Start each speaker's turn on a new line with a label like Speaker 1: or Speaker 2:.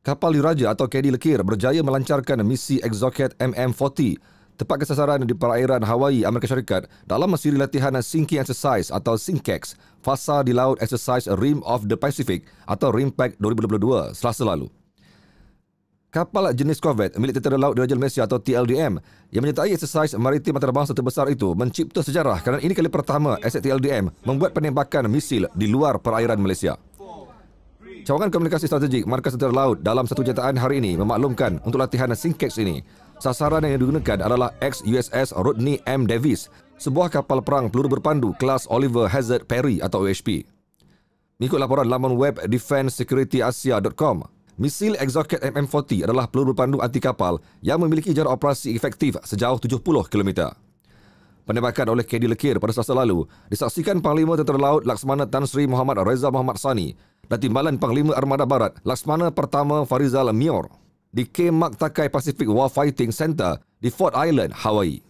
Speaker 1: Kapal Diraja atau KD Lekir berjaya melancarkan misi Exocet MM40 tepat kesasaran di perairan Hawaii, Amerika Syarikat dalam siri latihan Sinking Exercise atau SINKEX Fasa di Laut Exercise Rim of the Pacific atau Rimpak 2022 selasa lalu kapal jenis Corvette milik Tentera Laut Diraja Malaysia atau TLDM yang menyertai eksersis maritim antarabangsa terbesar itu mencipta sejarah kerana ini kali pertama aset TLDM membuat penembakan misil di luar perairan Malaysia. Cawangan Komunikasi Strategik Markas Tentera Laut dalam satu jataan hari ini memaklumkan untuk latihan Syncax ini. Sasaran yang digunakan adalah ex-USS Rodney M. Davis, sebuah kapal perang peluru berpandu kelas Oliver Hazard Perry atau OHP. Mengikut laporan laman web defensesecurityasia.com, Misil Exocet MM40 adalah peluru pandu anti kapal yang memiliki jarak operasi efektif sejauh 70 km. Penembakan oleh KD Lekir pada selasa lalu disaksikan Panglima Tentera Laut Laksamana Tan Sri Muhammad Reza Muhammad Sani dan Timbalan Panglima Armada Barat Laksamana Pertama Farizal Mior di K Mark Takai Pacific War Fighting Center di Fort Island, Hawaii.